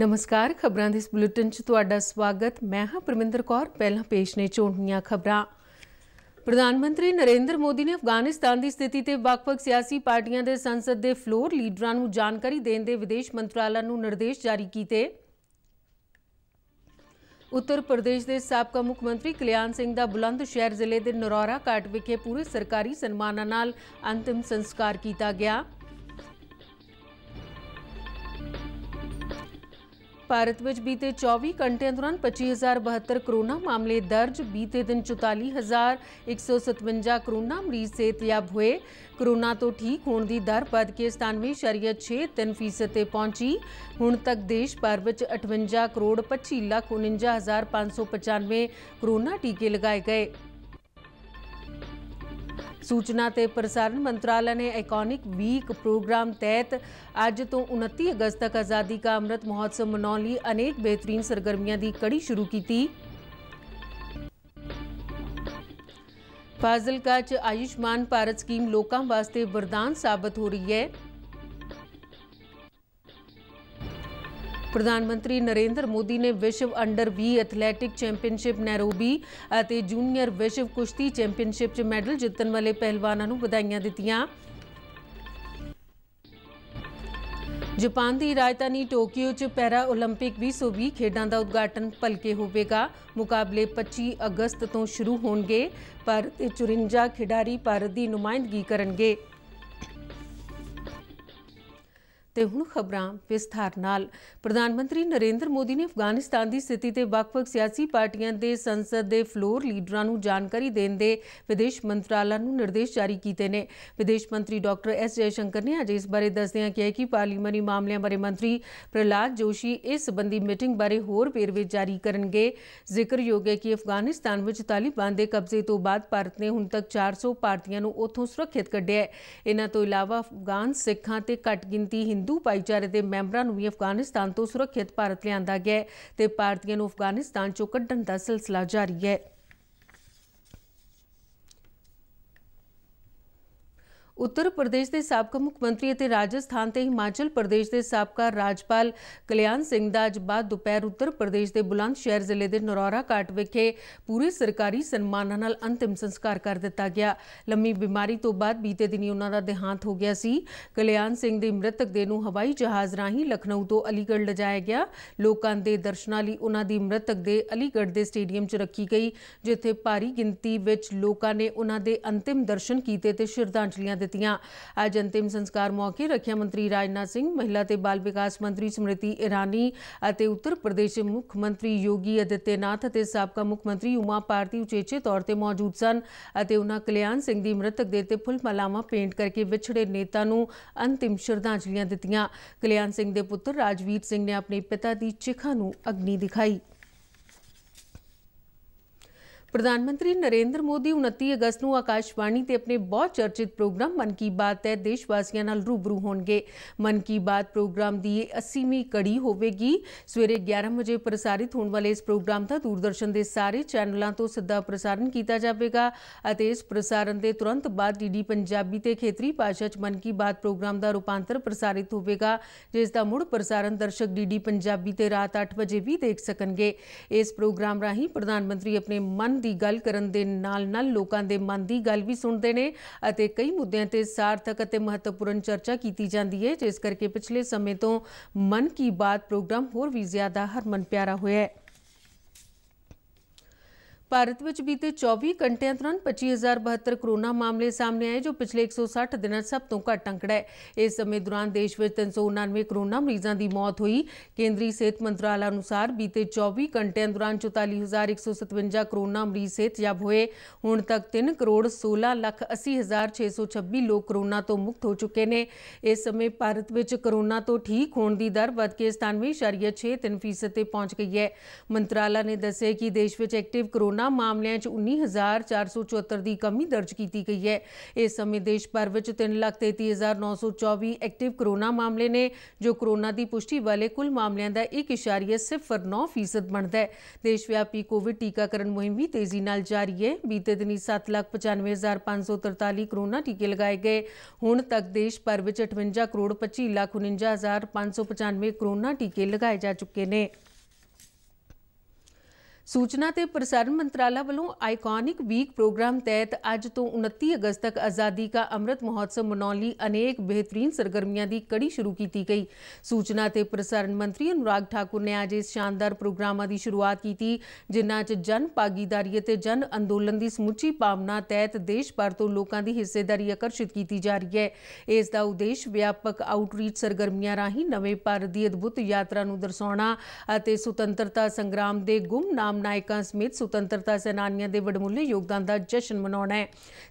ਨਮਸਕਾਰ ਖਬਰਾਂ ਦੇ ਇਸ ਬੁਲੇਟਿਨ 'ਚ ਤੁਹਾਡਾ ਸਵਾਗਤ ਮੈਂ ਹਾਂ ਪਰਮਿੰਦਰ ਕੌਰ ਪਹਿਲਾਂ ਪੇਸ਼ ਨੇ ਚੋਣੀਆਂ ਖਬਰਾਂ ਪ੍ਰਧਾਨ ਮੰਤਰੀ ਨਰਿੰਦਰ ਮੋਦੀ ਨੇ ਅਫਗਾਨਿਸਤਾਨ ਦੀ ਸਥਿਤੀ ਤੇ ਵੱਖ-ਵੱਖ ਸਿਆਸੀ ਪਾਰਟੀਆਂ ਦੇ ਸੰਸਦ ਦੇ ਫਲੋਰ ਲੀਡਰਾਂ ਨੂੰ ਜਾਣਕਾਰੀ ਦੇਣ ਦੇ ਵਿਦੇਸ਼ ਮੰਤਰਾਲਾ ਨੂੰ ਨਿਰਦੇਸ਼ ਜਾਰੀ ਕੀਤੇ ਉੱਤਰ ਪ੍ਰਦੇਸ਼ ਦੇ ਸਾਬਕਾ ਮੁੱਖ ਮੰਤਰੀ ਕਲਿਆਣ ਸਿੰਘ ਦਾ ਬੁਲੰਦ ਸ਼ਹਿਰ ਜ਼ਿਲ੍ਹੇ ਦੇ ਨਰੌਰਾ ਕਾਟ ਵਿਖੇ ਪੂਰੇ ਸਰਕਾਰੀ ਸਨਮਾਨਾਂ ਨਾਲ ਅੰਤਿਮ ਸੰਸਕਾਰ ਕੀਤਾ ਗਿਆ ਭਾਰਤ ਵਿੱਚ ਬੀਤੇ 24 ਘੰਟਿਆਂ ਦੌਰਾਨ 25072 ਕਰੋਨਾ ਮਾਮਲੇ ਦਰਜ ਬੀਤੇ ਦਿਨ 44157 ਕਰੋਨਾ ਮਰੀਜ਼ ਸਿਹਤਯਾਬ ਹੋਏ ਕਰੋਨਾ ਤੋਂ ਠੀਕ ਹੋਣ ਦੀ ਦਰ ਵੱਧ ਕੇ 97.63% ਤੇ ਪਹੁੰਚੀ ਹੁਣ ਤੱਕ ਦੇਸ਼ ਭਰ ਵਿੱਚ 58 ਕਰੋੜ 25 ਲੱਖ 49595 ਕਰੋਨਾ ਟੀਕੇ ਲਗਾਏ ਗਏ ਸੂਚਨਾ ਤੇ ਪ੍ਰਸਾਰਣ ਮੰਤਰਾਲਾ ਨੇ ਆਈਕੋਨਿਕ ਵੀਕ ਪ੍ਰੋਗਰਾਮ ਤਹਿਤ ਅੱਜ ਤੋਂ 29 ਅਗਸਤ ਤੱਕ ਆਜ਼ਾਦੀ ਦਾ ਅੰਮ੍ਰਿਤ ਮਹੋਤਸਵ ਮਨਾਉਣ ਲਈ ਅਨੇਕ ਬਿਹਤਰੀਨ ਸਰਗਰਮੀਆਂ ਦੀ ਕੜੀ ਸ਼ੁਰੂ ਕੀਤੀ ਫਾਜ਼ਿਲਕਾ ਚ ਆਯੁਸ਼ਮਾਨ ਭਾਰਤ ਸਕੀਮ ਲੋਕਾਂ ਵਾਸਤੇ ਵਰਦਾਨ ਸਾਬਤ ਹੋ ਰਹੀ ਹੈ ਪ੍ਰਧਾਨ ਮੰਤਰੀ ਨਰਿੰਦਰ ਮੋਦੀ ਨੇ ਵਿਸ਼ਵ ਅੰਡਰ 20 ਐਥਲੈਟਿਕ ਚੈਂਪੀਅਨਸ਼ਿਪ ਨੈਰੋਬੀ ਅਤੇ ਜੂਨੀਅਰ ਵਿਸ਼ਵ ਕੁਸ਼ਤੀ ਚੈਂਪੀਅਨਸ਼ਿਪ 'ਚ ਮੈਡਲ ਜਿੱਤਣ ਵਾਲੇ ਪਹਿਲਵਾਨਾਂ ਨੂੰ ਵਧਾਈਆਂ ਦਿੱਤੀਆਂ ਜਾਪਾਨ ਦੀ ਰਾਜਧਾਨੀ ਟੋਕੀਓ 'ਚ ਪੈਰਾ 올림픽 2020 ਖੇਡਾਂ ਦਾ ਉਦਘਾਟਨ ਭਲਕੇ ਹੋਵੇਗਾ ਮੁਕਾਬਲੇ 25 ਅਗਸਤ ਤੋਂ ਸ਼ੁਰੂ ਹੋਣਗੇ ਪਰ 54 ਖਿਡਾਰੀ ਭਾਰਤ ਦੀ ਨੁਮਾਇੰਦਗੀ ਕਰਨਗੇ ਤੇ ਹੁਣ ਖਬਰਾਂ ਵਿਸਥਾਰ ਨਾਲ ਪ੍ਰਧਾਨ ਮੰਤਰੀ ਨਰਿੰਦਰ ਮੋਦੀ ਨੇ ਅਫਗਾਨਿਸਤਾਨ ਦੀ ਸਥਿਤੀ ਤੇ ਵੱਖ-ਵੱਖ ਸਿਆਸੀ ਪਾਰਟੀਆਂ ਦੇ ਸੰਸਦ ਦੇ ਫਲੋਰ ਲੀਡਰਾਂ ਨੂੰ ਜਾਣਕਾਰੀ ਦੇਣ ਦੇ ਵਿਦੇਸ਼ ਮੰਤਰਾਲਾ ਨੂੰ ਨਿਰਦੇਸ਼ ਜਾਰੀ ਕੀਤੇ ਨੇ ਵਿਦੇਸ਼ ਮੰਤਰੀ ਡਾਕਟਰ ਐਸ ਜੈ ਸ਼ੰਕਰ ਨੇ ਅੱਜ ਇਸ ਬਾਰੇ ਦੱਸਦਿਆਂ ਕਿਹਾ ਕਿ ਪਾਰਲੀਮਾਨੀ ਮਾਮਲਿਆਂ ਬਾਰੇ ਮੰਤਰੀ ਪ੍ਰਹਲਾਦ ਜੋਸ਼ੀ ਇਸ ਸੰਬੰਧੀ ਮੀਟਿੰਗ ਬਾਰੇ ਹੋਰ ਵੇਰਵੇ ਜਾਰੀ ਕਰਨਗੇ ਜ਼ਿਕਰਯੋਗ ਹੈ ਕਿ ਅਫਗਾਨਿਸਤਾਨ ਵਿੱਚ ਤਾਲਿਬਾਨ ਦੇ ਕਬਜ਼ੇ ਤੋਂ ਬਾਅਦ ਭਾਰਤ ਨੇ ਹੁਣ ਤੱਕ 400 ਭਾਰਤੀਆਂ ਨੂੰ ਉੱਥੋਂ ਸੁਰੱਖਿਅਤ ਕੱਢਿਆ ਹੈ ਇਹਨਾਂ ਤੋਂ ਇਲਾਵਾ ਅਫਗਾਨ ਸਿੱਖਾਂ ਤੇ ਘੱਟ ਗਿਣਤੀ ਹਿੰਦੂ ਹਿੰਦੂ ਭਾਈਚਾਰੇ ਦੇ ਮੈਂਬਰਾਂ ਨੂੰ ਵੀ ਅਫਗਾਨਿਸਤਾਨ ਤੋਂ ਸੁਰੱਖਿਅਤ ਭਾਰਤ ਲਿਆਂਦਾ ਗਿਆ ਤੇ ਭਾਰਤੀਆਂ ਨੂੰ ਅਫਗਾਨਿਸਤਾਨ ਚੋਂ ਕੱਢਣ ਦਾ ਸਿਲਸਿਲਾ ਜਾਰੀ ਹੈ ਉੱਤਰ ਪ੍ਰਦੇਸ਼ ਦੇ ਸਾਬਕਾ ਮੁੱਖ ਮੰਤਰੀ ਅਤੇ ਰਾਜਸਥਾਨ ਤੇ ਹਿਮਾਚਲ ਪ੍ਰਦੇਸ਼ ਦੇ ਸਾਬਕਾ ਰਾਜਪਾਲ ਕਲਿਆਣ ਸਿੰਘ ਦਾ ਅੱਜ ਬਾਅਦ ਦੁਪਹਿਰ ਉੱਤਰ ਪ੍ਰਦੇਸ਼ ਦੇ ਬੁਲੰਦ ਸ਼ਹਿਰ ਜ਼ਿਲ੍ਹੇ ਦੇ ਨਰੌਰਾ ਘਾਟ ਵਿਖੇ ਪੂਰੇ ਸਰਕਾਰੀ ਸਨਮਾਨਾਂ ਨਾਲ ਅੰਤਿਮ ਸੰਸਕਾਰ ਕਰ ਦਿੱਤਾ ਗਿਆ ਲੰਮੀ ਬਿਮਾਰੀ ਤੋਂ ਬਾਅਦ ਬੀਤੇ ਦਿਨੀ ਉਹਨਾਂ ਦਾ ਦੇਹਾਂਤ ਹੋ ਗਿਆ ਸੀ ਕਲਿਆਣ ਸਿੰਘ ਦੇ ਮ੍ਰਿਤਕ ਦੇਹ ਨੂੰ ਹਵਾਈ ਜਹਾਜ਼ ਰਾਹੀਂ ਲਖਨਊ ਤੋਂ ਅਲੀਗੜ੍ਹ ਲਿਜਾਇਆ ਗਿਆ ਲੋਕਾਂ ਦੇ ਦਰਸ਼ਨਾਂ ਲਈ ਉਹਨਾਂ ਦੀ ਮ੍ਰਿਤਕ ਦੇ ਅਲੀਗੜ੍ਹ ਦੇ ਸਟੇਡੀਅਮ 'ਚ ਰੱਖੀ ਗਈ ਜਿੱਥੇ ਭਾਰੀ ਗਿਣਤੀ ਵਿੱਚ ਲੋਕਾਂ ਨੇ ਉਹਨਾਂ ਦੇ ਅੰਤਿਮ ਦਰਸ਼ਨ ਕੀਤੇ ਤੇ ਸ਼ਰਧਾਂਜਲੀਆਂ ਦਿੱਤੀਆਂ ਦਿੱਤੀਆਂ ਅੱਜ ਅੰਤਿਮ ਸੰਸਕਾਰ ਮੌਕੇ ਰੱਖਿਆ ਮੰਤਰੀ ਰਾਜਨਾਥ ਸਿੰਘ ਮਹਿਲਾ ਤੇ ਬਾਲ ਵਿਕਾਸ ਮੰਤਰੀ ਸਮ੍ਰਿਤੀ ਇਰਾਨੀ ਅਤੇ ਉੱਤਰ ਪ੍ਰਦੇਸ਼ ਦੇ ਮੁੱਖ ਮੰਤਰੀ ਯੋਗੀ ਅਦਿੱਤਿਆਨਾਥ ਅਤੇ ਸਾਬਕਾ ਮੁੱਖ ਮੰਤਰੀ ਉਮਾ ਭਾਰਤੀ ਉਚੇਚੇ ਤੌਰ ਤੇ ਮੌਜੂਦ ਸਨ ਅਤੇ ਉਹਨਾਂ ਕਲਿਆਣ ਸਿੰਘ ਦੀ ਮ੍ਰਿਤਕ ਦੇਹ ਤੇ ਫੁੱਲ ਮਾਲਾਵਾਂ ਪੇਂਟ ਕਰਕੇ ਵਿਛੜੇ ਨੇਤਾ ਨੂੰ ਅੰਤਿਮ ਸ਼ਰਧਾਂਜਲੀਆਂ ਦਿੱਤੀਆਂ ਕਲਿਆਣ ਸਿੰਘ ਦੇ ਪੁੱਤਰ ਰਾਜਵੀਰ ਸਿੰਘ ਨੇ ਆਪਣੇ ਪਿਤਾ ਦੀ ਚਿਖਾ ਨੂੰ ਅਗਨੀ ਦਿਖਾਈ ਪ੍ਰਧਾਨ ਮੰਤਰੀ ਨਰਿੰਦਰ ਮੋਦੀ 29 ਅਗਸਤ ਨੂੰ ਆਕਾਸ਼ਵਾਣੀ ਤੇ ਆਪਣੇ ਬਹੁਤ ਚਰਚਿਤ ਪ੍ਰੋਗਰਾਮ ਮਨ ਕੀ ਬਾਤ ਤੇ ਦੇਸ਼ ਵਾਸੀਆਂ ਨਾਲ ਰੂਬਰੂ ਹੋਣਗੇ ਮਨ ਕੀ ਬਾਤ ਪ੍ਰੋਗਰਾਮ ਦੀ 80ਵੀਂ ਕੜੀ ਹੋਵੇਗੀ ਸਵੇਰੇ 11 ਵਜੇ ਪ੍ਰਸਾਰਿਤ ਹੋਣ ਵਾਲੇ ਇਸ ਪ੍ਰੋਗਰਾਮ ਦਾ ਦੂਰਦਰਸ਼ਨ ਦੇ ਸਾਰੇ ਚੈਨਲਾਂ ਤੋਂ ਸਿੱਧਾ ਪ੍ਰਸਾਰਣ ਕੀਤਾ ਜਾਵੇਗਾ ਅਤੇ ਇਸ ਪ੍ਰਸਾਰਣ ਦੇ ਤੁਰੰਤ ਬਾਅਦ ਡੀਡੀ ਪੰਜਾਬੀ ਤੇ ਖੇਤਰੀ ਭਾਸ਼ਾ 'ਚ ਮਨ ਕੀ ਬਾਤ ਪ੍ਰੋਗਰਾਮ ਦਾ ਰੂਪਾਂਤਰ ਪ੍ਰਸਾਰਿਤ ਹੋਵੇਗਾ ਜਿਸ ਦਾ ਮੁੜ ਪ੍ਰਸਾਰਣ ਦਰਸ਼ਕ ਡੀਡੀ ਪੰਜਾਬੀ ਤੇ ਰਾਤ 8 ਵਜੇ ਵੀ ਦੇਖ ਸਕਣਗੇ ਇਸ ਪ੍ਰੋਗਰਾਮ ਰਾਹੀਂ ਪ੍ਰਧਾਨ ਮੰਤਰੀ ਆਪਣੇ ਮਨ ਦੀ ਗੱਲ ਕਰਨ ਦੇ ਨਾਲ-ਨਾਲ ਲੋਕਾਂ ਦੇ ਮਨ ਦੀ ਗੱਲ ਵੀ ਸੁਣਦੇ ਨੇ ਅਤੇ ਕਈ ਮੁੱਦਿਆਂ ਤੇ ਸਾਰਥਕ ਅਤੇ ਮਹੱਤਵਪੂਰਨ ਚਰਚਾ ਕੀਤੀ ਜਾਂਦੀ ਹੈ ਜਿਸ ਕਰਕੇ ਪਿਛਲੇ ਸਮੇਂ ਤੋਂ ਮਨ ਕੀ ਬਾਤ ਪ੍ਰੋਗਰਾਮ ਹੋਰ ਵੀ ਜ਼ਿਆਦਾ ਹਰਮਨ ਪਿਆਰਾ ਹੋਇਆ ਹੈ ਭਾਰਤ ਵਿੱਚ ਬੀਤੇ 24 ਘੰਟਿਆਂ ਦੌਰਾਨ 25072 ਕਰੋਨਾ ਮਾਮਲੇ ਸਾਹਮਣੇ ਆਏ ਜੋ ਪਿਛਲੇ 160 ਦਿਨਾਂ ਸਭ ਤੋਂ ਘੱਟ ਅੰਕੜਾ ਹੈ ਇਸ ਸਮੇਂ ਦੌਰਾਨ ਦੇਸ਼ ਵਿੱਚ 399 ਕਰੋਨਾ ਮਰੀਜ਼ਾਂ ਦੀ ਮੌਤ ਹੋਈ ਕੇਂਦਰੀ ਸਿਹਤ ਮੰਤਰਾਲਾ ਅਨੁਸਾਰ ਬੀਤੇ 24 ਘੰਟਿਆਂ ਦੌਰਾਨ 44157 ਕਰੋਨਾ ਮਰੀਜ਼ ਸਿਹਤਯਾਬ ਹੋਏ ਹੁਣ ਤੱਕ 3 ਕਰੋੜ 16 ਲੱਖ 80626 ਲੋਕ ਕਰੋਨਾ ਤੋਂ ਮੁਕਤ ਹੋ ਚੁੱਕੇ ਨੇ ਇਸ ਸਮੇਂ ਭਾਰਤ ਵਿੱਚ ਕਰੋਨਾ ਤੋਂ ਠੀਕ ਹੋਣ ਦੀ ਦਰ ਵੱਧ ਕੇ 97.63% ਤੇ ਪਹੁੰਚ ਗਈ ਹੈ ਮੰਤਰਾਲਾ ਨੇ ਦੱਸਿਆ ਕਿ ਦੇਸ਼ ਵਿੱਚ ਐਕਟਿਵ ਕਰੋਨਾ ਕੋਰੋਨਾ ਮਾਮਲਿਆਂ 'ਚ 19474 ਦੀ ਕਮੀ ਦਰਜ ਕੀਤੀ ਗਈ ਹੈ ਇਸ ਸਮੇਂ ਦੇਸ਼ ਭਰ ਵਿੱਚ 333924 ਐਕਟਿਵ ਕੋਰੋਨਾ ਮਾਮਲੇ ਨੇ ਜੋ ਕੋਰੋਨਾ ਦੀ ਪੁਸ਼ਟੀ ਵਾਲੇ ਕੁੱਲ ਮਾਮਲਿਆਂ ਦਾ 1.09% ਬਣਦਾ ਹੈ ਦੇਸ਼ ਵਿਆਪੀ ਕੋਵਿਡ ਟੀਕਾਕਰਨ ਮੁਹਿੰਮ ਵੀ ਤੇਜ਼ੀ ਨਾਲ ਜਾਰੀ ਹੈ ਬੀਤੇ ਦਿਨੀ 795543 ਕੋਰੋਨਾ ਟੀਕੇ ਲਗਾਏ ਗਏ ਹੁਣ ਤੱਕ ਦੇਸ਼ ਭਰ ਵਿੱਚ 58 ਕਰੋੜ 25 ਲੱਖ 49595 ਕੋਰੋਨਾ ਟੀਕੇ ਲਗਾਏ ਜਾ ਚੁੱਕੇ ਨੇ ਸੂਚਨਾ ਤੇ ਪ੍ਰਸਾਰਣ ਮੰਤਰਾਲਾ ਵੱਲੋਂ ਆਈਕੋਨਿਕ ਵੀਕ ਪ੍ਰੋਗਰਾਮ ਤਹਿਤ ਅੱਜ ਤੋਂ 29 ਅਗਸਤ ਤੱਕ ਆਜ਼ਾਦੀ ਦਾ ਅੰਮ੍ਰਿਤ ਮਹੋਤਸਵ ਮਨਾਉਣ ਲਈ ਅਨੇਕ ਬਿਹਤਰੀਨ ਸਰਗਰਮੀਆਂ ਦੀ ਕੜੀ ਸ਼ੁਰੂ ਕੀਤੀ ਗਈ ਸੂਚਨਾ ਤੇ ਪ੍ਰਸਾਰਣ ਮੰਤਰੀ ਅਨੁਰਾਗ ਠਾਕੁਰ ਨੇ ਅੱਜ ਇਸ ਸ਼ਾਨਦਾਰ ਪ੍ਰੋਗਰਾਮਾਂ ਦੀ ਸ਼ੁਰੂਆਤ ਕੀਤੀ ਜਿਨ੍ਹਾਂ 'ਚ ਜਨ ਭਾਗੀਦਾਰੀ ਅਤੇ ਜਨ ਅੰਦੋਲਨ ਦੀ ਸਮੁੱਚੀ ਭਾਵਨਾ ਤਹਿਤ ਦੇਸ਼ ਭਰ ਤੋਂ ਲੋਕਾਂ ਦੀ ਹਿੱਸੇਦਾਰੀ ਆਕਰਸ਼ਿਤ ਕੀਤੀ ਜਾ ਰਹੀ ਹੈ ਇਸ ਦਾ ਉਦੇਸ਼ ਵਿਆਪਕ ਆਊਟਰੀਚ ਸਰਗਰਮੀਆਂ ਰਾਹੀਂ ਨਵੇਂ ਭਾਰਤ ਦੀ ਅਦਭੁਤ ਯਾਤਰਾ ਨੂੰ ਦਰਸਾਉਣਾ ਅਤੇ ਸੁਤੰਤਰਤਾ ਸੰਗਰਾਮ ਦੇ ਗੁੰਮਨਾਮ ਨਾਇਕਾਂ ਸਮੇਤ ਸੁਤੰਤਰਤਾ ਸੈਨਾਨੀਆਂ ਦੇ ਵਡਮੁੱਲੇ ਯੋਗਦਾਨ ਦਾ ਜਸ਼ਨ ਮਨਾਉਣਾ ਹੈ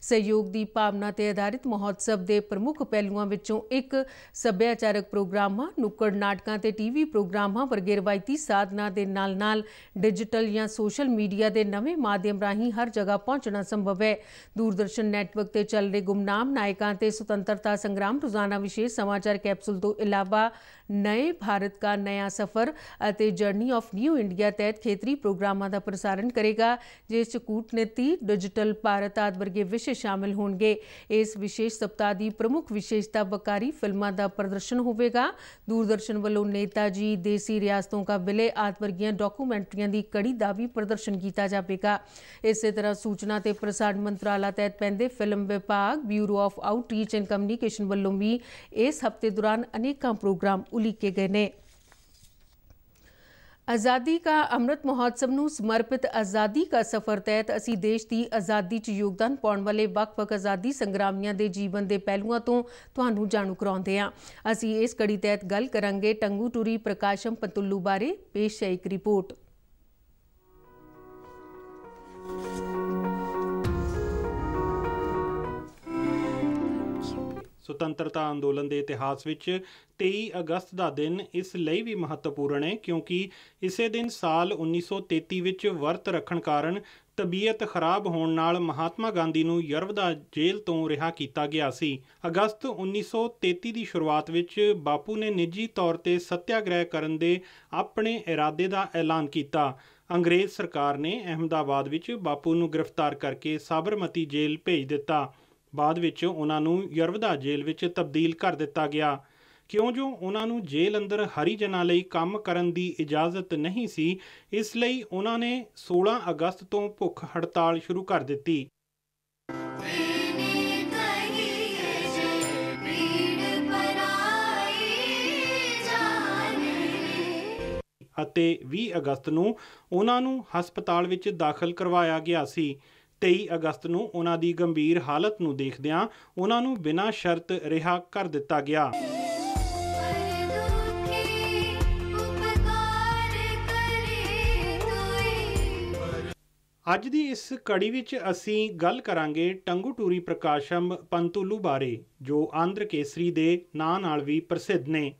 ਸਹਿਯੋਗ ਦੀ ਭਾਵਨਾ ਤੇ ਆਧਾਰਿਤ ਮਹੋਤਸਵ ਦੇ ਪ੍ਰਮੁੱਖ ਪਹਿਲੂਆਂ ਵਿੱਚੋਂ ਇੱਕ ਸੱਭਿਆਚਾਰਕ ਪ੍ਰੋਗਰਾਮਾਂ ਨੁੱਕੜ ਨਾਟਕਾਂ ਤੇ ਟੀਵੀ ਪ੍ਰੋਗਰਾਮਾਂ ਵਰਗੇ ਰਵਾਇਤੀ ਸਾਧਨਾਂ ਦੇ ਨਾਲ-ਨਾਲ ਡਿਜੀਟਲ ਜਾਂ ਸੋਸ਼ਲ ਮੀਡੀਆ ਦੇ ਨਵੇਂ ਮਾਧਿਅਮ ਰਾਹੀਂ ਹਰ ਜਗ੍ਹਾ ਪਹੁੰਚਣਾ ਸੰਭਵ ਹੈ ਦੂਰਦਰਸ਼ਨ ਨੈਟਵਰਕ ਤੇ ਚੱਲ ਰਹੇ ਗੁੰਮਨਾਮ ਨਾਇਕਾਂ ਤੇ ਸੁਤੰਤਰਤਾ ਸੰਗਰਾਮ ਰੋਜ਼ਾਨਾ ਵਿਸ਼ੇਸ਼ ਸਮਾਚਾਰ ਕੈਪਸੂਲ ਤੋਂ ਇਲਾਵਾ ਨਏ ਭਾਰਤ ਦਾ ਨਿਆ ਸਫ਼ਰ ਅਤੇ ਜਰਨੀ ਆਫ ਨਿਊ ਇੰਡੀਆ ਤਹਿਤ ਖੇਤਰੀ ਪ੍ਰੋਗਰਾਮ ਪ੍ਰੋਗਰਾਮਾਂ ਦਾ ਪ੍ਰਸਾਰਣ ਕਰੇਗਾ ਜਿਸ 'ਚ ਕੂਟਨੀਤੀ ਡਿਜੀਟਲ ਭਾਰਤ ਆਦ ਵਰਗੇ ਵਿਸ਼ੇ ਸ਼ਾਮਿਲ ਹੋਣਗੇ ਇਸ ਵਿਸ਼ੇਸ਼ ਸਪਤਾਹ ਦੀ ਪ੍ਰਮੁੱਖ ਵਿਸ਼ੇਸ਼ਤਾ ਬਕਾਰੀ ਫਿਲਮਾਂ ਦਾ ਪ੍ਰਦਰਸ਼ਨ ਹੋਵੇਗਾ ਦੂਰਦਰਸ਼ਨ ਵੱਲੋਂ ਨੇਤਾ ਜੀ ਦੇਸੀ ਰਿਆਸਤੋਂ ਕਾ ਵਿਲੇ ਆਦ ਵਰਗੀਆਂ ਡਾਕੂਮੈਂਟਰੀਆਂ ਦੀ ਕੜੀ ਦਾ ਵੀ ਪ੍ਰਦਰਸ਼ਨ ਕੀਤਾ ਜਾਵੇਗਾ ਇਸੇ ਤਰ੍ਹਾਂ ਸੂਚਨਾ ਤੇ ਪ੍ਰਸਾਰਣ ਮੰਤਰਾਲਾ ਤਹਿਤ ਪੈਂਦੇ ਫਿਲਮ ਵਿਭਾਗ bureau of outreach and communication ਵੱਲੋਂ ਵੀ ਇਸ ਹਫਤੇ ਦੌਰਾਨ ਅਨੇਕਾਂ ਪ੍ਰੋਗਰਾਮ ਉਲੀਕੇ ਗਏ ਨੇ ਆਜ਼ਾਦੀ ਕਾ ਅੰਮ੍ਰਿਤ ਮਹੋਤਸਵ ਨੂੰ ਸਮਰਪਿਤ ਆਜ਼ਾਦੀ ਕਾ ਸਫ਼ਰ ਤਹਿਤ ਅਸੀਂ ਦੇਸ਼ ਦੀ ਆਜ਼ਾਦੀ 'ਚ ਯੋਗਦਾਨ ਪਾਉਣ ਵਾਲੇ ਵੱਖ-ਵੱਖ ਆਜ਼ਾਦੀ ਸੰਗਰਾਮੀਆਂ ਦੇ ਜੀਵਨ ਦੇ ਪਹਿਲੂਆਂ ਤੋਂ ਤੁਹਾਨੂੰ ਜਾਣੂ ਕਰਾਉਂਦੇ ਹਾਂ ਅਸੀਂ ਇਸ ਕੜੀ ਤਹਿਤ ਗੱਲ ਕਰਾਂਗੇ ਟੰਗੂ ਟੂਰੀ ਪ੍ਰਕਾਸ਼ਮ ਪਤੁੱਲੂ ਬਾਰੇ ਪੇਸ਼ ਹੈ ਇੱਕ ਰਿਪੋਰਟ ਸੁਤੰਤਰਤਾ ਅੰਦੋਲਨ ਦੇ ਇਤਿਹਾਸ ਵਿੱਚ 23 ਅਗਸਤ ਦਾ ਦਿਨ ਇਸ ਲਈ ਵੀ ਮਹੱਤਵਪੂਰਨ ਹੈ ਕਿਉਂਕਿ ਇਸੇ ਦਿਨ ਸਾਲ 1933 ਵਿੱਚ ਵਰਤ ਰੱਖਣ ਕਾਰਨ ਤਬੀਅਤ ਖਰਾਬ ਹੋਣ ਨਾਲ ਮਹਾਤਮਾ ਗਾਂਧੀ ਨੂੰ ਯਰਵਦਾ ਜੇਲ੍ਹ ਤੋਂ ਰਿਹਾ ਕੀਤਾ ਗਿਆ ਸੀ ਅਗਸਤ 1933 ਦੀ ਸ਼ੁਰੂਆਤ ਵਿੱਚ ਬਾਪੂ ਨੇ ਨਿੱਜੀ ਤੌਰ ਤੇ ਸत्याग्रह ਕਰਨ ਦੇ ਆਪਣੇ ਇਰਾਦੇ ਦਾ ਐਲਾਨ ਕੀਤਾ ਅੰਗਰੇਜ਼ ਸਰਕਾਰ ਨੇ ਅਹਮਦਾਬਾਦ ਵਿੱਚ ਬਾਪੂ ਨੂੰ ਗ੍ਰਿਫਤਾਰ ਕਰਕੇ ਸਾਬਰਮਤੀ ਜੇਲ੍ਹ ਭੇਜ ਦਿੱਤਾ ਬਾਅਦ ਵਿੱਚ ਉਹਨਾਂ ਨੂੰ ਯਰਵਦਾ ਜੇਲ੍ਹ ਵਿੱਚ ਤਬਦੀਲ ਕਰ ਦਿੱਤਾ ਗਿਆ ਕਿਉਂ ਜੋ ਉਹਨਾਂ ਨੂੰ ਜੇਲ੍ਹ ਅੰਦਰ ਹਰੀਜਨਾਂ ਲਈ ਕੰਮ ਕਰਨ ਦੀ ਇਜਾਜ਼ਤ ਨਹੀਂ ਸੀ ਇਸ ਲਈ ਉਹਨਾਂ ਨੇ 16 ਅਗਸਤ ਤੋਂ ਭੁੱਖ ਹੜਤਾਲ ਸ਼ੁਰੂ ਕਰ ਦਿੱਤੀ ਅਤੇ 20 ਅਗਸਤ ਨੂੰ ਉਹਨਾਂ ਨੂੰ ਹਸਪਤਾਲ ਵਿੱਚ ਦਾਖਲ ਕਰਵਾਇਆ ਗਿਆ ਸੀ 23 ਅਗਸਤ ਨੂੰ ਉਹਨਾਂ ਦੀ ਗੰਭੀਰ ਹਾਲਤ ਨੂੰ ਦੇਖਦਿਆਂ ਉਹਨਾਂ ਨੂੰ ਬਿਨਾਂ ਸ਼ਰਤ ਰਿਹਾ ਕਰ ਦਿੱਤਾ ਗਿਆ ਅੱਜ ਦੀ ਇਸ ਕੜੀ ਵਿੱਚ ਅਸੀਂ ਗੱਲ ਕਰਾਂਗੇ ਟੰਗੂਟੂਰੀ ਪ੍ਰਕਾਸ਼ਮ ਪੰਤੂਲੂ ਬਾਰੇ ਜੋ ਆਂਧਰ ਕੇਸਰੀ ਦੇ ਨਾਂ ਨਾਲ ਵੀ ਪ੍ਰਸਿੱਧ ਨੇ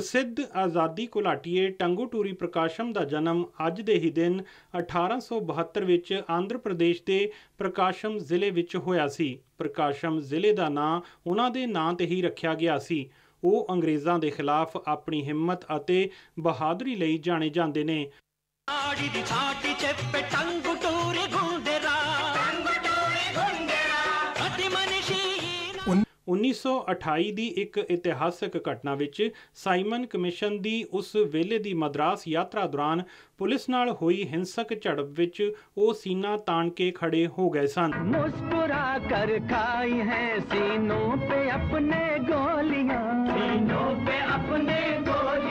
ਪ੍ਰਸਿੱਧ ਆਜ਼ਾਦੀ ਘੁਲਾਟੀਏ ਟੰਗੂਟੂਰੀ ਪ੍ਰਕਾਸ਼ਮ ਦਾ ਜਨਮ ਅੱਜ ਦੇ ਹੀ ਦਿਨ 1872 ਵਿੱਚ ਆਂਧਰ ਪ੍ਰਦੇਸ਼ ਦੇ ਪ੍ਰਕਾਸ਼ਮ ਜ਼ਿਲ੍ਹੇ ਵਿੱਚ ਹੋਇਆ ਸੀ ਪ੍ਰਕਾਸ਼ਮ ਜ਼ਿਲ੍ਹੇ ਦਾ ਨਾਂ ਉਹਨਾਂ ਦੇ ਨਾਂ ਤੇ ਹੀ ਰੱਖਿਆ ਗਿਆ ਸੀ ਉਹ ਅੰਗਰੇਜ਼ਾਂ ਦੇ ਖਿਲਾਫ ਆਪਣੀ ਹਿੰਮਤ ਅਤੇ ਬਹਾਦਰੀ ਲਈ ਜਾਣੇ ਜਾਂਦੇ ਨੇ ਆੜੀ ਦੀ ਛਾਤੀ ਚ ਪਟੰਗ ਟੂਰੇ 1928 ਦੀ ਇੱਕ ਇਤਿਹਾਸਕ ਘਟਨਾ ਵਿੱਚ ਸਾਈਮਨ ਕਮਿਸ਼ਨ ਦੀ ਉਸ ਵੇਲੇ ਦੀ ਮਦਰਾਸ ਯਾਤਰਾ ਦੌਰਾਨ ਪੁਲਿਸ ਨਾਲ ਹੋਈ ਹਿੰਸਕ ਝੜਪ ਵਿੱਚ ਉਹ ਸੀਨਾ ਤਾਣ ਕੇ ਖੜੇ ਹੋ ਗਏ ਸਨ ਮੁਸਕਰਾ ਕਰ ਖਾਈ ਹੈ ਸੀਨੋਂ 'ਤੇ ਆਪਣੇ ਗੋਲੀਆਂ सीनों 'ਤੇ ਆਪਣੇ ਗੋਲੀਆਂ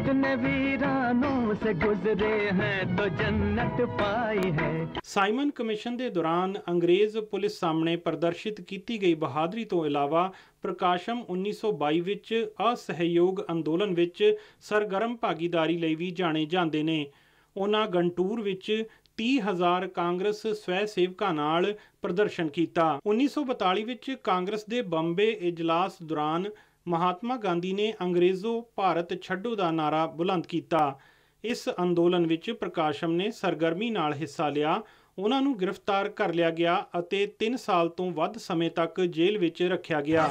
कितने वीरानों से गुजरे हैं तो जन्नत पाई है ਸਾਈਮਨ ਕਮਿਸ਼ਨ ਦੇ ਦੌਰਾਨ ਅੰਗਰੇਜ਼ ਪੁਲਿਸ ਸਾਹਮਣੇ ਪ੍ਰਦਰਸ਼ਿਤ ਕੀਤੀ ਗਈ ਬਹਾਦਰੀ ਤੋਂ ਇਲਾਵਾ ਪ੍ਰਕਾਸ਼ਮ 1922 ਵਿੱਚ ਅਸਹਿਯੋਗ ਅੰਦੋਲਨ ਵਿੱਚ ਸਰਗਰਮ ਭਾਗੀਦਾਰੀ ਲਈ ਵੀ ਜਾਣੇ ਜਾਂਦੇ ਨੇ ਉਹਨਾਂ ਗੰਟੂਰ ਵਿੱਚ 30000 ਕਾਂਗਰਸ ਸਵੈ ਸੇਵਕਾਂ ਨਾਲ ਪ੍ਰਦਰਸ਼ਨ ਕੀਤਾ 1942 ਵਿੱਚ ਕਾਂਗਰਸ ਦੇ ਬੰਬੇ ਇਜਲਾਸ ਦੌਰਾਨ ਮਹਾਤਮਾ ਗਾਂਧੀ ਨੇ ਅੰਗਰੇਜ਼ੋ ਭਾਰਤ ਛੱਡੋ ਦਾ ਨਾਰਾ ਬੁਲੰਦ ਕੀਤਾ ਇਸ ਅੰਦੋਲਨ ਵਿੱਚ ਪ੍ਰਕਾਸ਼ਮ ਨੇ ਸਰਗਰਮੀ ਨਾਲ ਹਿੱਸਾ ਲਿਆ ਉਹਨਾਂ ਨੂੰ ਗ੍ਰਿਫਤਾਰ ਕਰ ਲਿਆ ਗਿਆ ਅਤੇ 3 ਸਾਲ ਤੋਂ ਵੱਧ ਸਮੇਂ ਤੱਕ ਜੇਲ੍ਹ ਵਿੱਚ ਰੱਖਿਆ ਗਿਆ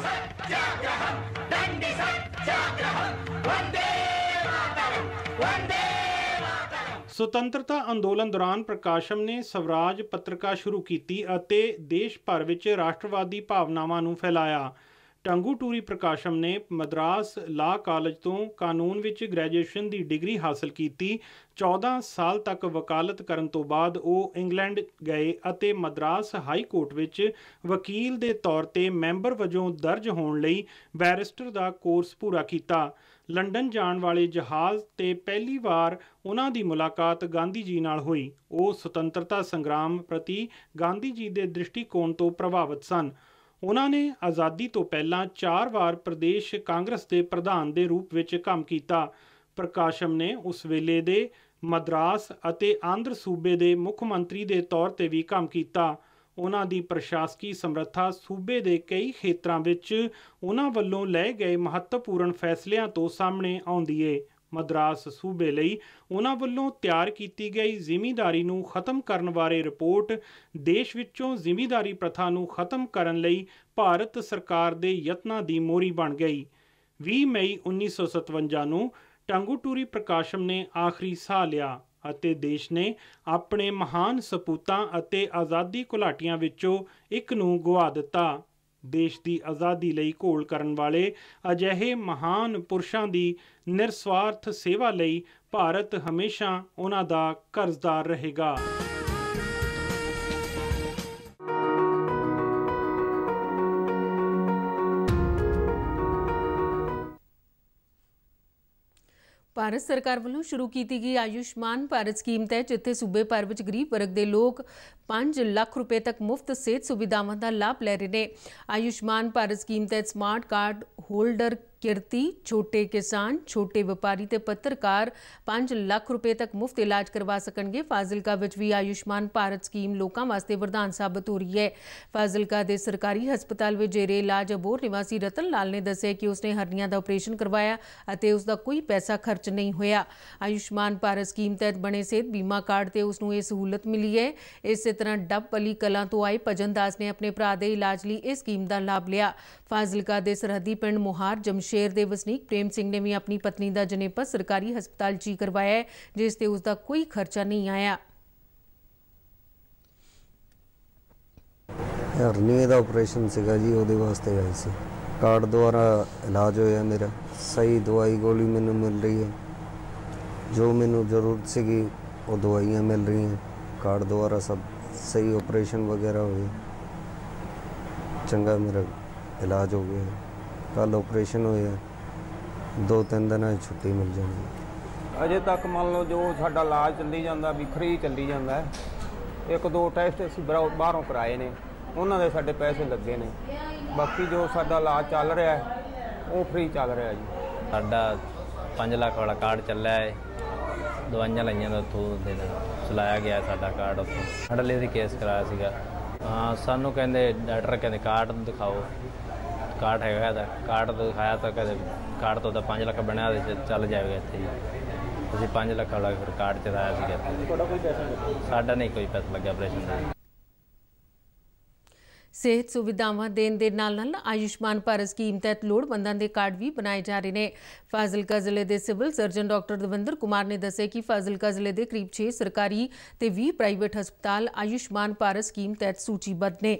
ਸੁਤੰਤਰਤਾ ਅੰਦੋਲਨ ਦੌਰਾਨ ਪ੍ਰਕਾਸ਼ਮ ਨੇ ਸਵਰਾਜ ਪੱਤਰਿਕਾ ਸ਼ੁਰੂ ਕੀਤੀ ਅਤੇ ਦੇਸ਼ ਭਰ ਵਿੱਚ ਰਾਸ਼ਟਰਵਾਦੀ ਭਾਵਨਾਵਾਂ ਨੂੰ ਫੈਲਾਇਆ ਟੂਰੀ ਪ੍ਰਕਾਸ਼ਮ ਨੇ ਮਦਰਾਸ ਲਾ ਕਾਲਜ ਤੋਂ ਕਾਨੂੰਨ ਵਿੱਚ ਗ੍ਰੈਜੂਏਸ਼ਨ ਦੀ ਡਿਗਰੀ ਹਾਸਲ ਕੀਤੀ 14 ਸਾਲ ਤੱਕ ਵਕਾਲਤ ਕਰਨ ਤੋਂ ਬਾਅਦ ਉਹ ਇੰਗਲੈਂਡ ਗਏ ਅਤੇ ਮਦਰਾਸ ਹਾਈ ਕੋਰਟ ਵਿੱਚ ਵਕੀਲ ਦੇ ਤੌਰ ਤੇ ਮੈਂਬਰ ਵਜੋਂ ਦਰਜ ਹੋਣ ਲਈ ਬੈਰਿਸਟਰ ਦਾ ਕੋਰਸ ਪੂਰਾ ਕੀਤਾ ਲੰਡਨ ਜਾਣ ਵਾਲੇ ਜਹਾਜ਼ ਤੇ ਪਹਿਲੀ ਵਾਰ ਉਹਨਾਂ ਦੀ ਮੁਲਾਕਾਤ ਗਾਂਧੀ ਜੀ ਨਾਲ ਹੋਈ ਉਹ ਸੁਤੰਤਰਤਾ ਸੰਗਰਾਮ ਪ੍ਰਤੀ ਗਾਂਧੀ ਜੀ ਦੇ ਦ੍ਰਿਸ਼ਟੀਕੋਣ ਤੋਂ ਪ੍ਰਭਾਵਿਤ ਸਨ ਉਹਨਾਂ ਨੇ ਆਜ਼ਾਦੀ ਤੋਂ ਪਹਿਲਾਂ 4 ਵਾਰ ਪ੍ਰਦੇਸ਼ ਕਾਂਗਰਸ ਦੇ ਪ੍ਰਧਾਨ ਦੇ ਰੂਪ ਵਿੱਚ ਕੰਮ ਕੀਤਾ ਪ੍ਰਕਾਸ਼ਮ ਨੇ ਉਸ ਵੇਲੇ ਦੇ ਮਦਰਾਸ ਅਤੇ ਆਂਧਰ ਸੂਬੇ ਦੇ ਮੁੱਖ ਮੰਤਰੀ ਦੇ ਤੌਰ ਤੇ ਵੀ ਕੰਮ ਕੀਤਾ ਉਹਨਾਂ ਦੀ ਪ੍ਰਸ਼ਾਸਕੀ ਸਮਰੱਥਾ ਸੂਬੇ ਦੇ ਕਈ ਖੇਤਰਾਂ ਵਿੱਚ ਉਹਨਾਂ ਵੱਲੋਂ ਲਏ ਗਏ ਮਹੱਤਵਪੂਰਨ ਫੈਸਲਿਆਂ ਤੋਂ ਸਾਹਮਣੇ ਆਉਂਦੀ ਏ ਮਦਰਾਸ ਸੂਬੇ ਲਈ ਉਹਨਾਂ ਵੱਲੋਂ ਤਿਆਰ ਕੀਤੀ ਗਈ ਜ਼ਿਮੀਦਾਰੀ ਨੂੰ ਖਤਮ ਕਰਨ ਬਾਰੇ ਰਿਪੋਰਟ ਦੇਸ਼ ਵਿੱਚੋਂ ਜ਼ਿਮੀਦਾਰੀ ਪ੍ਰਥਾ ਨੂੰ ਖਤਮ ਕਰਨ ਲਈ ਭਾਰਤ ਸਰਕਾਰ ਦੇ ਯਤਨਾਂ ਦੀ ਮੋਰੀ ਬਣ ਗਈ 20 ਮਈ 1957 ਨੂੰ ਟੰਗੂਟੂਰੀ ਪ੍ਰਕਾਸ਼ਮ ਨੇ ਆਖਰੀ ਸਾਹ ਲਿਆ ਅਤੇ ਦੇਸ਼ ਨੇ ਆਪਣੇ ਮਹਾਨ ਸਪੂਤਾਂ ਅਤੇ ਆਜ਼ਾਦੀ ਘੁਲਾਟੀਆਂ ਵਿੱਚੋਂ ਇੱਕ ਨੂੰ ਗਵਾ ਦਿੱਤਾ ਦੇਸ਼ ਦੀ ਆਜ਼ਾਦੀ ਲਈ ਘੋਲ ਕਰਨ ਵਾਲੇ ਅਜਿਹੇ ਮਹਾਨ ਪੁਰਸ਼ਾਂ ਦੀ ਨਿਰਸਵਾਰਥ ਸੇਵਾ ਲਈ ਭਾਰਤ ਹਮੇਸ਼ਾ ਉਹਨਾਂ ਦਾ ਕਰਜ਼ਦਾਰ ਰਹੇਗਾ ਭਾਰਤ ਸਰਕਾਰ ਵੱਲੋਂ ਸ਼ੁਰੂ ਕੀਤੀ ਗਈ ਆਯੁਸ਼ਮਾਨ ਭਾਰਤ ਸਕੀਮ ਤਹਿਤ ਜਿੱਥੇ ਸੂਬੇ ਭਰ ਵਿੱਚ ਗਰੀਬ ਵਰਗ ਦੇ ਲੋਕ 5 ਲੱਖ ਰੁਪਏ ਤੱਕ ਮੁਫਤ ਸਿਹਤ ਸੁਵਿਧਾਵਾਂ ਦਾ ਲਾਭ ਲੈ ਰਹੇ ਨੇ ਆਯੁਸ਼ਮਾਨ ਭਾਰਤ ਸਕੀਮ ਤਹਿਤ ਸਮਾਰਟ ਕਾਰਡ ਹੋਲਡਰ ਕਿਰਤੀ ਛੋਟੇ ਕਿਸਾਨ ਛੋਟੇ ਵਪਾਰੀ ਤੇ ਪੱਤਰਕਾਰ 5 ਲੱਖ ਰੁਪਏ ਤੱਕ ਮੁਫਤ ਇਲਾਜ ਕਰਵਾ ਸਕਣਗੇ ਫਾਜ਼ਿਲਕਾ ਵਿੱਚ ਵੀ ਆਯੁਸ਼ਮਾਨ ਭਾਰਤ ਸਕੀਮ ਲੋਕਾਂ ਵਾਸਤੇ ਵਰਦਾਨ ਸਾਬਤ ਹੋ ਰਹੀ ਹੈ ਫਾਜ਼ਿਲਕਾ ਦੇ ਸਰਕਾਰੀ ਹਸਪਤਾਲ ਵਿੱਚ ਜੇਰੇ ਇਲਾਜ ਅਬੋਰ ਨਿਵਾਸੀ ਰਤਨ ਲਾਲ ਨੇ ਦੱਸਿਆ ਕਿ ਉਸਨੇ ਹਰਨੀਆਂ ਦਾ ਆਪਰੇਸ਼ਨ ਕਰਵਾਇਆ ਅਤੇ ਉਸ ਦਾ ਕੋਈ ਪੈਸਾ ਖਰਚ ਨਹੀਂ ਹੋਇਆ ਆਯੁਸ਼ਮਾਨ ਭਾਰਤ ਸਕੀਮ ਤਹਿਤ ਬਣੇ ਸਿਹਤ ਬੀਮਾ ਕਾਰਡ ਤੇ ਉਸ ਨੂੰ ਇਹ ਸਹੂਲਤ ਮਿਲੀ ਹੈ ਇਸੇ ਤਰ੍ਹਾਂ ਡੱਬਲੀ ਕਲਾਂ ਤੋਂ ਆਏ ਭਜਨ ਦਾਸ ਨੇ ਆਪਣੇ ਭਰਾ ਦੇ ਇਲਾਜ ਲਈ ਇਸ ਸਕੀਮ ਦਾ ਲਾਭ ਲਿਆ ਫਾਜ਼ਿਲਕਾ ਦੇ ਸਰਹੱਦੀ ਪਿੰਡ ਮੋਹਾਰ ਜਮ ਸ਼ੇਰ ਦੇ ਵਸਨੀਕ ਪ੍ਰੇਮ ਸਿੰਘ ਨੇ ਵੀ ਆਪਣੀ ਪਤਨੀ ਦਾ ਜਨੇਪਾ ਸਰਕਾਰੀ ਹਸਪਤਾਲ ਜੀ ਕਰਵਾਇਆ ਜਿਸ ਤੇ ਉਸ ਦਾ ਕੋਈ ਖਰਚਾ ਨਹੀਂ ਆਇਆ ਹਰਨੀਏ ਦਾ ਆਪਰੇਸ਼ਨ ਸੀਗਾ ਜੀ ਉਹਦੇ ਵਾਸਤੇ ਆਈ ਸੀ ਕਾਰਡ ਦੁਆਰਾ ਇਲਾਜ ਹੋਇਆ ਮੇਰਾ ਸਹੀ ਦਵਾਈ ਗੋਲੀ ਮੈਨੂੰ ਮਿਲ ਰਹੀ ਹੈ ਜੋ ਮੈਨੂੰ ਜ਼ਰੂਰਤ ਸੀਗੀ ਉਹ ਦਵਾਈਆਂ ਮਿਲ ਰਹੀਆਂ ਕਾਰਡ ਦੁਆਰਾ ਸਭ ਸਹੀ ਆਪਰੇਸ਼ਨ ਵਗੈਰਾ ਹੋਏ ਚੰਗਾ ਮੇਰਾ ਇਲਾਜ ਹੋ ਗਿਆ ਕੱਲ ਆਪਰੇਸ਼ਨ ਹੋਇਆ ਦੋ ਤਿੰਨ ਦਿਨਾਂ ਦੀ ਛੁੱਟੀ ਮਿਲ ਜਾਣੀ ਅਜੇ ਤੱਕ ਮੰਨ ਲਓ ਜੋ ਸਾਡਾ ਇਲਾਜ ਚੱਲੀ ਜਾਂਦਾ ਵੀ ਫ੍ਰੀ ਚੱਲੀ ਜਾਂਦਾ ਇੱਕ ਦੋ ਟੈਸਟ ਅਸੀਂ ਬਾਹਰੋਂ ਕਰਾਏ ਨੇ ਉਹਨਾਂ ਦੇ ਸਾਡੇ ਪੈਸੇ ਲੱਗੇ ਨੇ ਬਾਕੀ ਜੋ ਸਾਡਾ ਇਲਾਜ ਚੱਲ ਰਿਹਾ ਹੈ, ਉਹ ਫ੍ਰੀ ਚੱਲ ਰਿਹਾ ਜੀ ਸਾਡਾ 5 ਲੱਖ ਵਾਲਾ ਕਾਰਡ ਚੱਲਿਆ ਹੈ ਦਵਾਈਆਂ ਲਈਆਂ ਦਾ ਤੋਂ ਦੇ ਦਾ ਚਲਾਇਆ ਗਿਆ ਸਾਡਾ ਕਾਰਡ ਉੱਥੇ ਸਾਡੇ ਲਈ ਕੇਸ ਕਰਾਇਆ ਸੀਗਾ ਹਾਂ ਸਾਨੂੰ ਕਹਿੰਦੇ ਡਾਕਟਰ ਕਹਿੰਦੇ ਕਾਰਡ ਦਿਖਾਓ ਕਾਰਡ ਹੈਗਾ ਇਹਦਾ ਕਾਰਡ ਦਿਖਾਇਆ ਤਾਂ ਕਦੇ ਕਾਰਡ ਤੋਂ ਤਾਂ 5 ਲੱਖ ਬਣਿਆ ਤੇ ਚੱਲ ਜਾਵੇਗਾ ਇੱਥੇ ਹੀ ਅਸੀਂ 5 ਲੱਖ ਵਾਲਾ ਫਿਰ ਕਾਰਡ ਚਲਾਇਆ ਸੀ ਤੁਹਾਡਾ ਕੋਈ ਪੈਸਾ ਨਹੀਂ ਸਾਡਾ ਨਹੀਂ ਕੋਈ ਪੈਸਾ ਲੱਗਿਆ ਆਪਰੇਸ਼ਨ ਦਾ ਸਿਹਤ ਸੁਵਿਧਾਵਾਂ ਦੇਣ ਦੇ ਨਾਲ ਨਾਲ ਆਯੁਸ਼ਮਾਨ ਭਾਰਤ ਸਕੀਮ ਤਹਿਤ ਲੋੜਵੰਦਾਂ ਦੇ ਕਾਰਡ ਵੀ ਬਣਾਏ ਜਾ ਰਹੇ ਨੇ ਫਾਜ਼ਿਲਕਾ ਜ਼ਿਲ੍ਹੇ ਦੇ civil surgeon doctor Davinder Kumar ਨੇ ਦੱਸਿਆ ਕਿ ਫਾਜ਼ਿਲਕਾ ਜ਼ਿਲ੍ਹੇ ਦੇ ਕਰੀਬ 6 ਸਰਕਾਰੀ ਤੇ 20 ਪ੍ਰਾਈਵੇਟ ਹਸਪਤਾਲ ਆਯੁਸ਼ਮਾਨ ਭਾਰਤ ਸਕੀਮ ਤਹਿਤ ਸੂਚੀਬੱਧ ਨੇ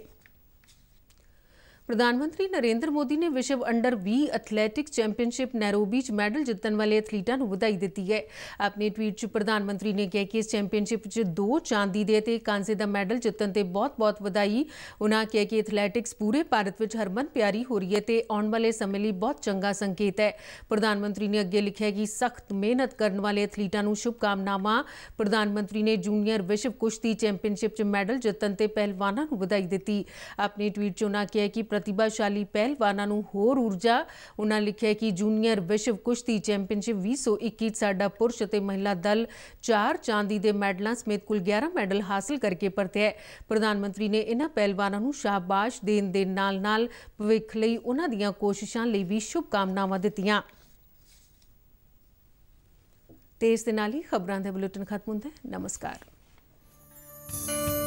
ਪ੍ਰਧਾਨ ਮੰਤਰੀ ਨਰਿੰਦਰ ਮੋਦੀ ਨੇ ਵਿਸ਼ਵ ਅੰਡਰ 20 ਐਥਲੈਟਿਕ ਚੈਂਪੀਅਨਸ਼ਿਪ ਨੈਰੋਬੀ 'ਚ ਮੈਡਲ ਜਿੱਤਣ ਵਾਲੇ ਐਥਲੀਟਾਂ ਨੂੰ ਵਧਾਈ ਦਿੱਤੀ ਹੈ ਆਪਣੇ ਟਵੀਟ 'ਚ ਪ੍ਰਧਾਨ ਮੰਤਰੀ ਨੇ ਕਿਹਾ ਕਿ ਇਸ ਚੈਂਪੀਅਨਸ਼ਿਪ 'ਚ ਦੋ ਚਾਂਦੀ ਦੇ ਤੇ ਕਾਂਸੇ ਦਾ ਮੈਡਲ ਜਿੱਤਣ ਤੇ ਬਹੁਤ-ਬਹੁਤ ਵਧਾਈ ਉਹਨਾਂ ਕਿਹਾ ਕਿ ਐਥਲੈਟਿਕਸ ਪੂਰੇ ਭਾਰਤ ਵਿੱਚ ਹਰਮਨ ਪਿਆਰੀ ਹੋ ਰਹੀ ਹੈ ਤੇ ਆਉਣ ਵਾਲੇ ਸਮੇਂ ਲਈ ਬਹੁਤ ਚੰਗਾ ਸੰਕੇਤ ਹੈ ਪ੍ਰਧਾਨ ਮੰਤਰੀ ਨੇ ਅੱਗੇ ਲਿਖਿਆ ਕਿ ਸਖਤ ਮਿਹਨਤ ਕਰਨ ਵਾਲੇ ਐਥਲੀਟਾਂ ਨੂੰ ਸ਼ੁਭ ਕਾਮਨਾਵਾਂ ਪ੍ਰਧਾਨ ਮੰਤਰੀ ਨੇ ਜੂਨੀਅਰ ਵਿਸ਼ਵ ਕੁਸ਼ਤੀ ਚੈਂਪੀਅਨਸ਼ਿਪ 'ਚ ਮੈਡਲ ਜਿੱਤਣ ਤੇ ਪਹਿਲਵਾਨਾਂ ਨੂੰ ਵਧਾਈ ਦਿੱਤੀ ਆਪਣੇ ਟਵੀਟ 'ਚ ਉਹਨਾਂ ਕਿਹਾ ਕਿ ਪ੍ਰਤਿਭਾਸ਼ਾਲੀ ਪਹਿਲਵਾਨਾਂ ਨੂੰ ਹੋਰ ਊਰਜਾ ਉਹਨਾਂ ਲਿਖਿਆ ਕਿ ਜੂਨੀਅਰ ਵਿਸ਼ਵ ਕੁਸ਼ਤੀ ਚੈਂਪੀਅਨਸ਼ਿਪ 2021 ਸਾਡਾ ਪੁਰਸ਼ ਅਤੇ ਮਹਿਲਾ ਦਲ 4 ਚਾਂਦੀ ਦੇ ਮੈਡਲਾਂ ਸਮੇਤ ਕੁੱਲ 11 ਮੈਡਲ ਹਾਸਲ ਕਰਕੇ ਪਰਤਿਆ ਹੈ ਪ੍ਰਧਾਨ ਮੰਤਰੀ ਨੇ ਇਹਨਾਂ ਪਹਿਲਵਾਨਾਂ ਨੂੰ ਸ਼ਾਬਾਸ਼ ਦੇਣ ਦੇ ਨਾਲ-ਨਾਲ ਭਵਿੱਖ ਲਈ ਉਹਨਾਂ ਦੀਆਂ ਕੋਸ਼ਿਸ਼ਾਂ ਲਈ ਵੀ ਸ਼ੁਭ ਕਾਮਨਾਵਾਂ ਦਿੱਤੀਆਂ ਤੇ ਇਸ ਦੇ ਨਾਲ ਹੀ ਖਬਰਾਂ ਦਾ ਬੁਲੇਟਿਨ ਖਤਮ ਹੁੰਦਾ ਹੈ ਨਮਸਕਾਰ